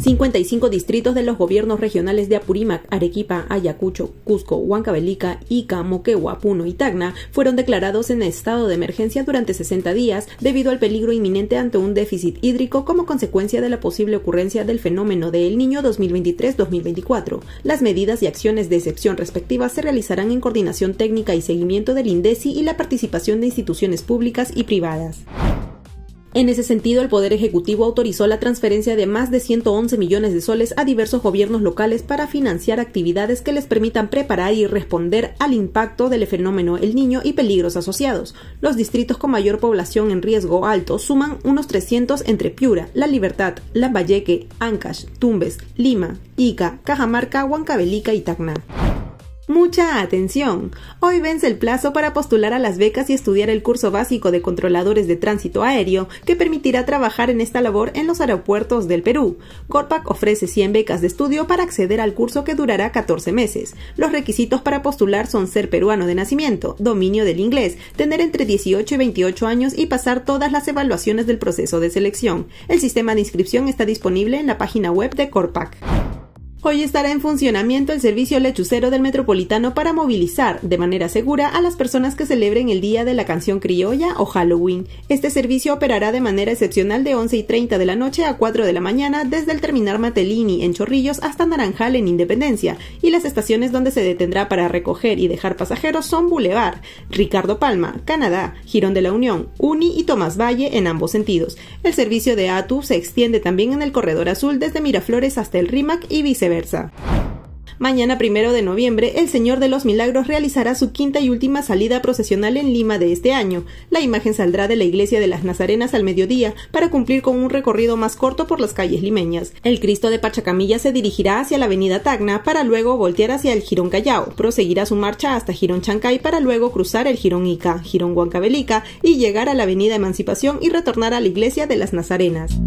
55 distritos de los gobiernos regionales de Apurímac, Arequipa, Ayacucho, Cusco, Huancavelica, Ica, Moquegua, Puno y Tacna fueron declarados en estado de emergencia durante 60 días debido al peligro inminente ante un déficit hídrico como consecuencia de la posible ocurrencia del fenómeno de El Niño 2023-2024. Las medidas y acciones de excepción respectivas se realizarán en coordinación técnica y seguimiento del INDECI y la participación de instituciones públicas y privadas. En ese sentido, el Poder Ejecutivo autorizó la transferencia de más de 111 millones de soles a diversos gobiernos locales para financiar actividades que les permitan preparar y responder al impacto del fenómeno El Niño y peligros asociados. Los distritos con mayor población en riesgo alto suman unos 300 entre Piura, La Libertad, Lambayeque, Ancash, Tumbes, Lima, Ica, Cajamarca, Huancavelica y Tacna. Mucha atención. Hoy vence el plazo para postular a las becas y estudiar el curso básico de controladores de tránsito aéreo que permitirá trabajar en esta labor en los aeropuertos del Perú. Corpac ofrece 100 becas de estudio para acceder al curso que durará 14 meses. Los requisitos para postular son ser peruano de nacimiento, dominio del inglés, tener entre 18 y 28 años y pasar todas las evaluaciones del proceso de selección. El sistema de inscripción está disponible en la página web de Corpac. Hoy estará en funcionamiento el servicio lechucero del Metropolitano para movilizar de manera segura a las personas que celebren el Día de la Canción Criolla o Halloween. Este servicio operará de manera excepcional de 11 y 30 de la noche a 4 de la mañana desde el terminal Matelini en Chorrillos hasta Naranjal en Independencia y las estaciones donde se detendrá para recoger y dejar pasajeros son Boulevard, Ricardo Palma, Canadá, Girón de la Unión, Uni y Tomás Valle en ambos sentidos. El servicio de ATU se extiende también en el Corredor Azul desde Miraflores hasta el RIMAC y viceversa. Mañana, primero de noviembre, el Señor de los Milagros realizará su quinta y última salida procesional en Lima de este año. La imagen saldrá de la iglesia de las Nazarenas al mediodía para cumplir con un recorrido más corto por las calles limeñas. El Cristo de Pachacamilla se dirigirá hacia la avenida Tacna para luego voltear hacia el Girón Callao. Proseguirá su marcha hasta Girón Chancay para luego cruzar el Girón Ica, Girón Huancavelica y llegar a la avenida Emancipación y retornar a la iglesia de las Nazarenas.